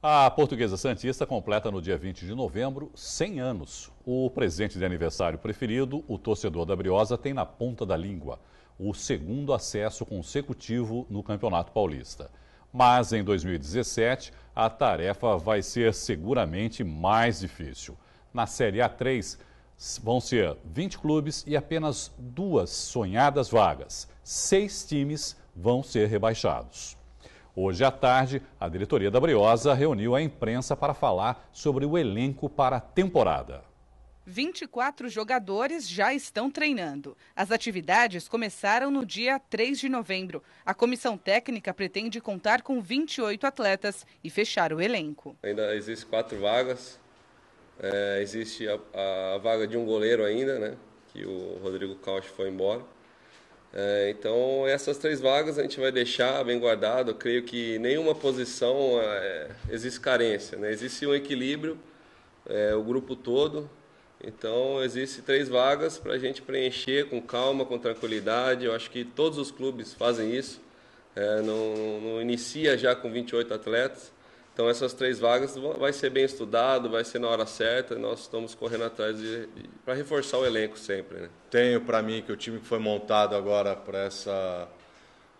A portuguesa Santista completa no dia 20 de novembro 100 anos. O presente de aniversário preferido, o torcedor da Briosa, tem na ponta da língua o segundo acesso consecutivo no Campeonato Paulista. Mas em 2017, a tarefa vai ser seguramente mais difícil. Na Série A3, vão ser 20 clubes e apenas duas sonhadas vagas. Seis times vão ser rebaixados. Hoje à tarde, a diretoria da Briosa reuniu a imprensa para falar sobre o elenco para a temporada. 24 jogadores já estão treinando. As atividades começaram no dia 3 de novembro. A comissão técnica pretende contar com 28 atletas e fechar o elenco. Ainda existem quatro vagas. É, existe a, a, vaga de um goleiro ainda, né? Que o Rodrigo Caucho foi embora. É, então, essas três vagas a gente vai deixar bem guardado. Eu creio que nenhuma posição é, existe carência, né? existe um equilíbrio, é, o grupo todo. Então, existe três vagas para a gente preencher com calma, com tranquilidade. Eu acho que todos os clubes fazem isso. É, não, não inicia já com 28 atletas. Então essas três vagas vai ser bem estudado, vai ser na hora certa. Nós estamos correndo atrás de, de para reforçar o elenco sempre. Né? Tenho para mim que o time que foi montado agora para essa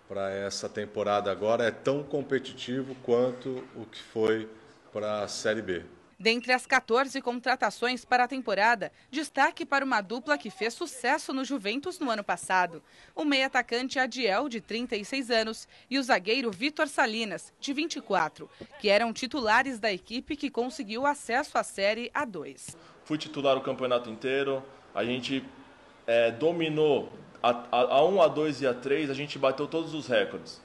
para essa temporada agora é tão competitivo quanto o que foi para a Série B. Dentre as 14 contratações para a temporada, destaque para uma dupla que fez sucesso no Juventus no ano passado. O meia-atacante Adiel, de 36 anos, e o zagueiro Vitor Salinas, de 24, que eram titulares da equipe que conseguiu acesso à Série A2. Fui titular o campeonato inteiro, a gente é, dominou a, a, a 1, a 2 e a 3, a gente bateu todos os recordes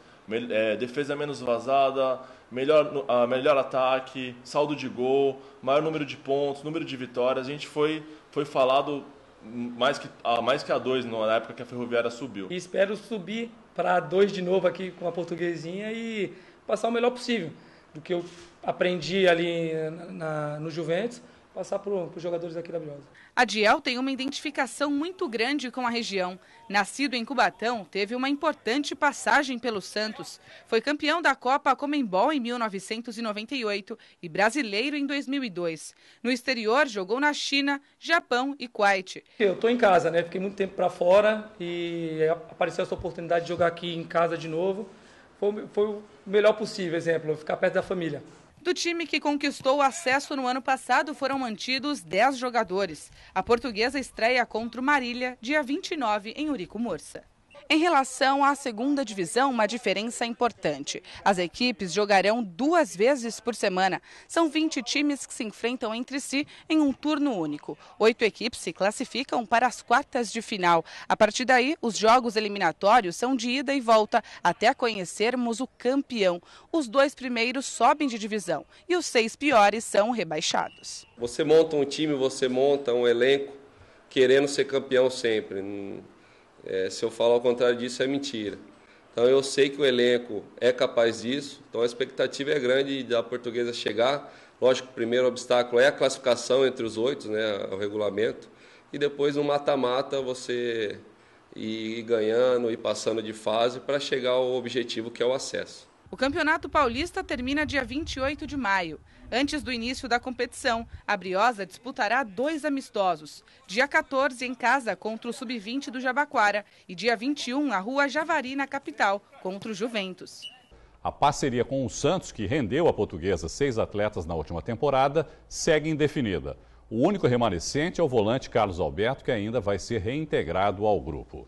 é, defesa menos vazada, melhor, a, ah, melhor ataque, saldo de gol, maior número de pontos, número de vitórias. A gente foi, foi falado mais que, a, ah, mais que a 2 na época que a Ferroviária subiu. E espero subir para a 2 de novo aqui com a portuguesinha e passar o melhor possível do que eu aprendi ali na, na no Juventus passar para os jogadores aqui da Briosa. Adiel tem uma identificação muito grande com a região. Nascido em Cubatão, teve uma importante passagem pelo Santos. Foi campeão da Copa Comembol em 1998 e brasileiro em 2002. No exterior, jogou na China, Japão e Kuwait. Eu estou em casa, né? Fiquei muito tempo para fora e apareceu essa oportunidade de jogar aqui em casa de novo. Foi, foi o melhor possível, exemplo, ficar perto da família. Do time que conquistou o acesso no ano passado foram mantidos 10 jogadores. A portuguesa estreia contra o Marília, dia 29, em Urico Morsa. Em relação à segunda divisão, uma diferença importante. As equipes jogarão duas vezes por semana. São 20 times que se enfrentam entre si em um turno único. Oito equipes se classificam para as quartas de final. A partir daí, os jogos eliminatórios são de ida e volta até conhecermos o campeão. Os dois primeiros sobem de divisão e os seis piores são rebaixados. Você monta um time, você monta um elenco querendo ser campeão sempre. É, se eu falo ao contrário disso, é mentira. Então eu sei que o elenco é capaz disso, então a expectativa é grande da portuguesa chegar. Lógico, o primeiro obstáculo é a classificação entre os oito, né, o regulamento, e depois no mata-mata você ir ganhando e passando de fase para chegar ao objetivo que é o acesso. O Campeonato Paulista termina dia 28 de maio. Antes do início da competição, a Briosa disputará dois amistosos. Dia 14, em casa, contra o Sub-20 do Jabaquara. E dia 21, na Rua Javari, na capital, contra o Juventus. A parceria com o Santos, que rendeu à portuguesa seis atletas na última temporada, segue indefinida. O único remanescente é o volante Carlos Alberto, que ainda vai ser reintegrado ao grupo.